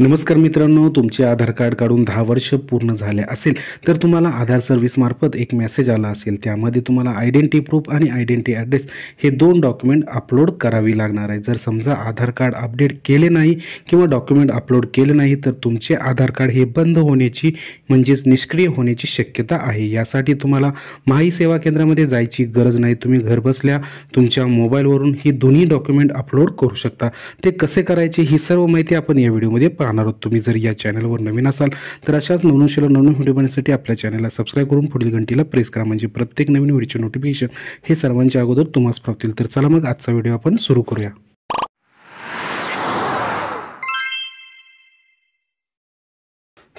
नमस्कार मित्रांनो तुमचे आधार कार्ड काढून दहा वर्ष पूर्ण झाले असेल तर तुम्हाला आधार सर्व्हिसमार्फत एक मेसेज आला असेल त्यामध्ये तुम्हाला आयडेंटिटी प्रूफ आणि आयडेंटिटी ॲड्रेस हे दोन डॉक्युमेंट अपलोड करावी लागणार आहे जर समजा आधार कार्ड अपडेट केले नाही किंवा डॉक्युमेंट अपलोड केले नाही तर तुमचे आधार कार्ड हे बंद होण्याची म्हणजेच निष्क्रिय होण्याची शक्यता आहे यासाठी तुम्हाला माही सेवा केंद्रामध्ये जायची गरज नाही तुम्ही घरबसल्या तुमच्या मोबाईलवरून ही दोन्ही डॉक्युमेंट अपलोड करू शकता ते कसे करायचे ही सर्व माहिती आपण या व्हिडिओमध्ये पाहणार आहोत तुम्ही जर या चॅनलवर नवीन असाल तर अशाच नवनशीला नवीन व्हिडिओ बनण्यासाठी आपल्या चॅनलला सबस्क्राईब करून पुढील घंटीला प्रेस करा म्हणजे प्रत्येक नवीन व्हिडिओचे नोटिफिकेशन हे सर्वांच्या अगोदर तुम्हाला प्राप्तील तर चला मग आजचा व्हिडिओ आपण सुरू करूया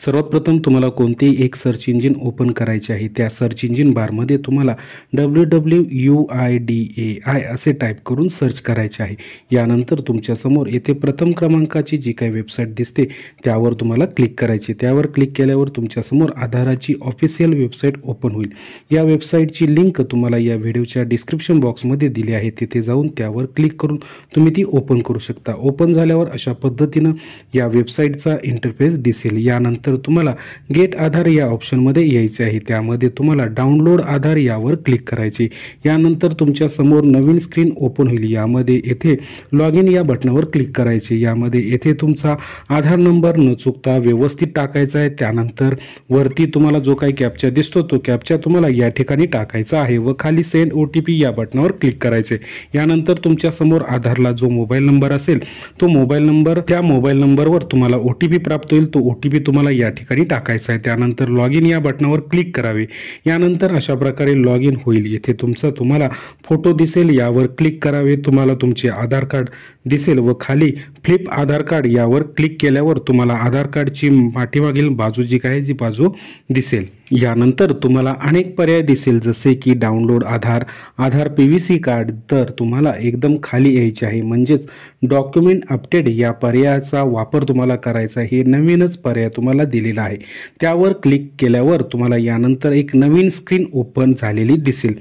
सर्वात प्रथम तुम्हाला कोणतेही एक सर्च इंजिन ओपन करायचे आहे त्या सर्च इंजिन बारमध्ये तुम्हाला W W U I D A I असे टाईप करून सर्च करायचे आहे यानंतर तुमच्यासमोर येथे प्रथम क्रमांकाची जी काही वेबसाईट दिसते त्यावर तुम्हाला क्लिक करायची त्यावर क्लिक केल्यावर तुमच्यासमोर आधाराची ऑफिशियल वेबसाईट ओपन होईल या वेबसाईटची लिंक तुम्हाला या व्हिडिओच्या डिस्क्रिप्शन बॉक्समध्ये दिली आहे तिथे जाऊन त्यावर क्लिक करून तुम्ही ती ओपन करू शकता ओपन झाल्यावर अशा पद्धतीनं या वेबसाईटचा इंटरफेस दिसेल यानंतर तर तुम्हाला गेट आधार या ऑप्शनमध्ये यायचे आहे त्यामध्ये तुम्हाला डाउनलोड आधार यावर क्लिक करायचे यानंतर तुमच्या समोर नवीन स्क्रीन ओपन होईल यामध्ये येथे लॉग इन या बटनावर क्लिक करायचे यामध्ये येथे तुमचा आधार नंबर न चुकता व्यवस्थित टाकायचा आहे त्यानंतर वरती तुम्हाला जो काही कॅप्चा दिसतो तो कॅप्चा तुम्हाला या ठिकाणी टाकायचा आहे व खाली सेंड ओ टी पी या बटनावर क्लिक करायचे यानंतर तुमच्या समोर आधारला जो मोबाईल नंबर असेल तो मोबाईल नंबर त्या मोबाईल नंबरवर तुम्हाला ओ टी पी प्राप्त होईल तो ओ टी पी तुम्हाला या ठिकाणी टाकायचं आहे त्यानंतर लॉग इन या बटनावर क्लिक करावे यानंतर अशा प्रकारे लॉग इन होईल येथे तुमचा तुम्हाला फोटो दिसेल यावर क्लिक करावे तुम्हाला तुमचे आधार कार्ड दिसेल व खाली फ्लिप आधार कार्ड यावर क्लिक केल्यावर तुम्हाला आधार कार्डची पाठीमागील बाजू जी काय जी बाजू दिसेल यानंतर तुम्हाला अनेक पर्याय दिसेल जसे की download Aadhaar Aadhaar P V C card तर तुम्हाला एकदम खाली यायचे आहे म्हणजेच डॉक्युमेंट अपडेट या पर्यायाचा वापर तुम्हाला करायचा हे नवीनच पर्याय तुम्हाला दिलेला आहे त्यावर क्लिक केल्यावर तुम्हाला यानंतर एक नवीन स्क्रीन ओपन झालेली दिसेल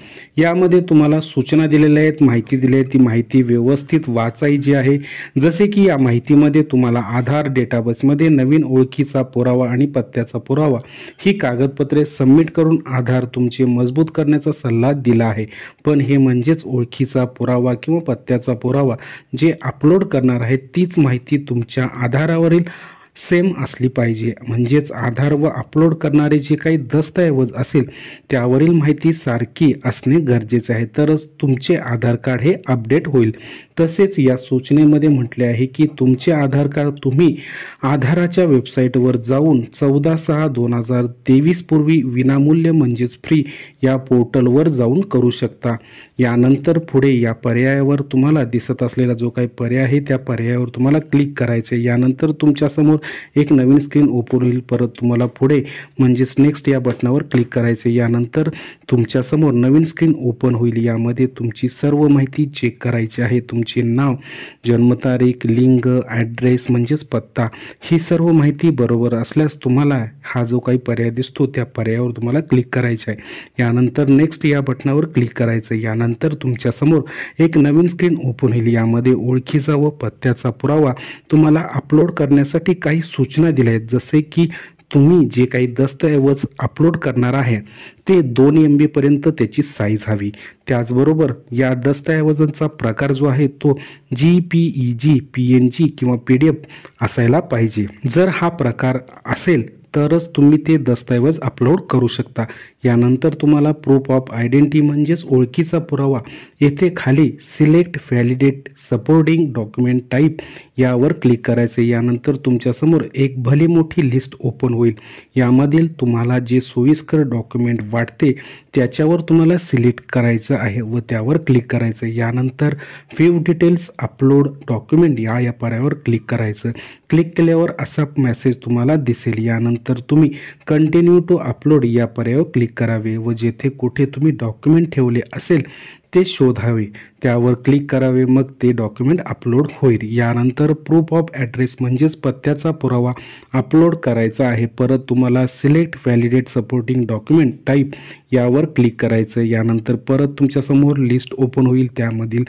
यामध्ये तुम्हाला सूचना दिलेल्या आहेत माहिती दिली आहे ती माहिती व्यवस्थित वाचायची आहे जसे की या माहितीमध्ये तुम्हाला आधार डेटाबेसमध्ये नवीन ओळखीचा पुरावा आणि पत्त्याचा पुरावा ही कागदपत्रे सबमिट करून आधार तुमचे मजबूत करण्याचा सल्ला दिला आहे पण हे म्हणजेच ओळखीचा पुरावा किंवा पत्त्याचा पुरावा जे अपलोड करणार आहे तीच माहिती तुमच्या आधारावरील सेम असली पाहिजे म्हणजेच आधार व अपलोड करणारे जे काही दस्तऐवज असेल त्यावरील माहिती सारखी असणे गरजेचे आहे तरच तुमचे आधार कार्ड हे अपडेट होईल तसेच या सूचनेमध्ये म्हटले आहे की तुमचे आधार कार्ड तुम्ही आधाराच्या वेबसाईटवर जाऊन चौदा सहा दोन हजार तेवीसपूर्वी पूर्वी विनामूल्य म्हणजेच फ्री या पोर्टलवर जाऊन करू शकता यानंतर पुढे या पर्यायावर तुम्हाला दिसत असलेला जो काही पर्याय आहे त्या पर्यायावर तुम्हाला क्लिक करायचे यानंतर तुमच्यासमोर एक नवीन स्क्रीन ओपन होईल परत तुम्हाला पुढे म्हणजेच नेक्स्ट या बटनावर क्लिक करायचे यानंतर तुमच्यासमोर नवीन स्क्रीन ओपन होईल यामध्ये तुमची सर्व माहिती चेक करायची आहे तुमचे नाव जन्मतारीख लिंग ॲड्रेस म्हणजेच पत्ता ही सर्व माहिती बरोबर असल्यास तुम्हाला हा जो काही पर्याय दिसतो त्या पर्यायावर तुम्हाला क्लिक करायचा आहे यानंतर नेक्स्ट या बटनावर क्लिक करायचं यानंतर तुमच्यासमोर एक नवीन स्क्रीन ओपन होईल यामध्ये ओळखीचा व पत्त्याचा पुरावा तुम्हाला अपलोड करण्यासाठी काही काही सूचना दिल्या आहेत जसे की तुम्ही जे काही दस्तऐवज अपलोड करणार आहे ते दोन एम बीपर्यंत त्याची साईज हवी त्याचबरोबर या दस्तऐवजांचा प्रकार जो आहे तो G P E G P N G किंवा पी डी एफ असायला पाहिजे जर हा प्रकार असेल तरच तुम्ही ते दस्तऐवज अपलोड करू शकता यानंतर तुम्हाला प्रूफ ऑफ आयडेंटिटी म्हणजेच ओळखीचा पुरावा येथे खाली select validate supporting document type यावर क्लिक करायचे यानंतर तुमच्यासमोर एक भली मोठी लिस्ट ओपन होईल यामधील तुम्हाला जे सोयीस्कर डॉक्युमेंट वाटते त्याच्यावर तुम्हाला सिलेक्ट करायचं आहे व त्यावर क्लिक करायचं यानंतर फ्यू डिटेल्स अपलोड डॉक्युमेंट या या पर्यायावर क्लिक करायचं क्लिक केल्यावर असा मेसेज तुम्हाला दिसेल यानंतर तुम्ही कंटिन्यू टू अपलोड या पर्यायावर क्लिक करावे व जेथे कुठे तुम्ही डॉक्युमेंट ठेवले असेल ते शोधावे त्यावर क्लिक करावे मग ते डॉक्युमेंट अपलोड होईल यानंतर प्रूफ ऑफ ॲड्रेस म्हणजेच पत्त्याचा पुरावा अपलोड करायचा आहे परत तुम्हाला select validate supporting document type यावर क्लिक करायचं यानंतर परत तुमच्यासमोर लिस्ट ओपन होईल त्यामधील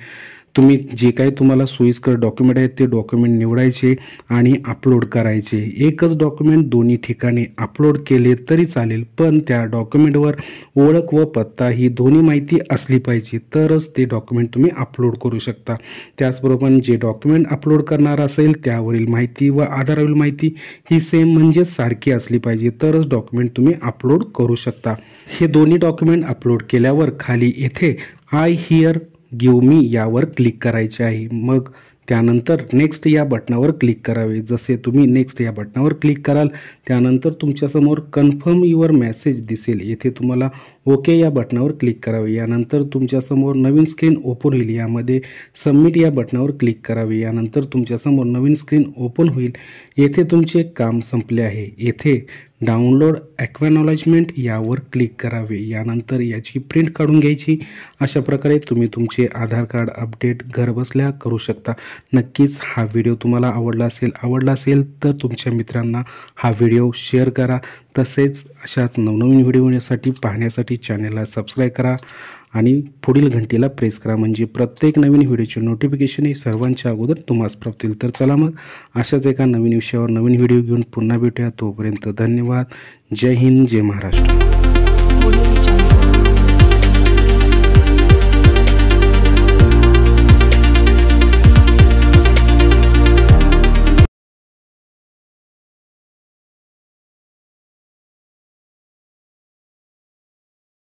तुम्ही जे काही तुम्हाला सोयीस्कर डॉक्युमेंट आहेत ते डॉक्युमेंट निवडायचे आणि अपलोड करायचे एकच डॉक्युमेंट दोन्ही ठिकाणी अपलोड केले तरी चालेल पण त्या डॉक्युमेंटवर ओळख व पत्ता ही दोन्ही माहिती असली पाहिजे तरच ते डॉक्युमेंट तुम्ही अपलोड करू शकता त्याचबरोबर जे डॉक्युमेंट अपलोड करणार असेल त्यावरील माहिती व आधारावरील माहिती ही सेम म्हणजे सारखी असली पाहिजे तरच डॉक्युमेंट तुम्ही अपलोड करू शकता हे दोन्ही डॉक्युमेंट अपलोड केल्यावर खाली येथे आय हिअर गिव मी यावर क्लिक करायचे आहे मग त्यानंतर नेक्स्ट या बटनावर क्लिक करावे जसे तुम्ही नेक्स्ट या बटनावर क्लिक कराल त्यानंतर तुमच्यासमोर कन्फर्म युअर मेसेज दिसेल येथे तुम्हाला ओके या बटनावर क्लिक करावे यानंतर तुमच्यासमोर नवीन स्क्रीन ओपन होईल यामध्ये सबमिट या बटनावर क्लिक करावे यानंतर तुमच्यासमोर नवीन स्क्रीन ओपन होईल येथे तुमचे काम संपले आहे येथे डाउनलोड ॲक्वॅनॉलॉजमेंट यावर क्लिक करावे यानंतर याची प्रिंट काढून घ्यायची अशा प्रकारे तुम्ही तुमचे आधार कार्ड अपडेट घरबसल्या करू शकता नक्कीच हा व्हिडिओ तुम्हाला आवडला असेल आवडला असेल तर तुमच्या मित्रांना हा व्हिडिओ शेअर करा तसेच अशाच नवनवीन व्हिडिओ पाहण्यासाठी चॅनेलला सबस्क्राईब करा आणि पुढील घंटीला प्रेस करा म्हणजे प्रत्येक नवीन व्हिडिओचे नोटिफिकेशन हे सर्वांच्या अगोदर प्राप्त होईल तर चला मग अशाच एका नवीन विषयावर नवीन व्हिडिओ घेऊन पुन्हा भेटूया तोपर्यंत धन्यवाद जय हिंद जय महाराष्ट्र